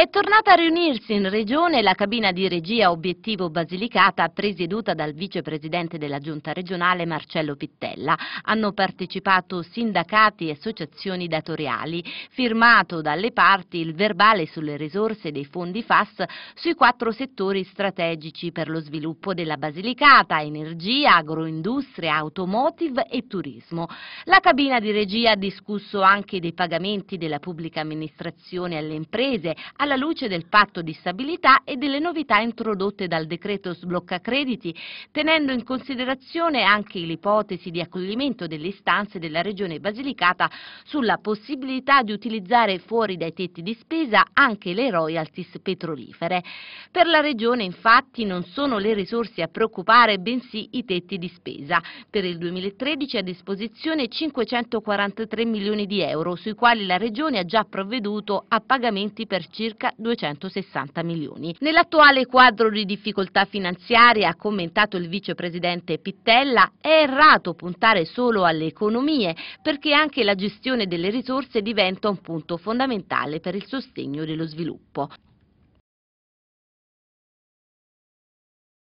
È tornata a riunirsi in regione la cabina di regia obiettivo Basilicata presieduta dal vicepresidente della giunta regionale Marcello Pittella. Hanno partecipato sindacati e associazioni datoriali, firmato dalle parti il verbale sulle risorse dei fondi FAS sui quattro settori strategici per lo sviluppo della Basilicata, energia, agroindustria, automotive e turismo. La cabina di regia ha discusso anche dei pagamenti della pubblica amministrazione alle imprese, alla luce del patto di stabilità e delle novità introdotte dal decreto sblocca crediti, tenendo in considerazione anche l'ipotesi di accoglimento delle istanze della Regione Basilicata sulla possibilità di utilizzare fuori dai tetti di spesa anche le royalties petrolifere. Per la Regione infatti non sono le risorse a preoccupare, bensì i tetti di spesa. Per il 2013 a disposizione 543 milioni di euro, sui quali la Regione ha già provveduto a pagamenti per circa circa 260 milioni. Nell'attuale quadro di difficoltà finanziaria, ha commentato il vicepresidente Pittella, è errato puntare solo alle economie perché anche la gestione delle risorse diventa un punto fondamentale per il sostegno dello sviluppo.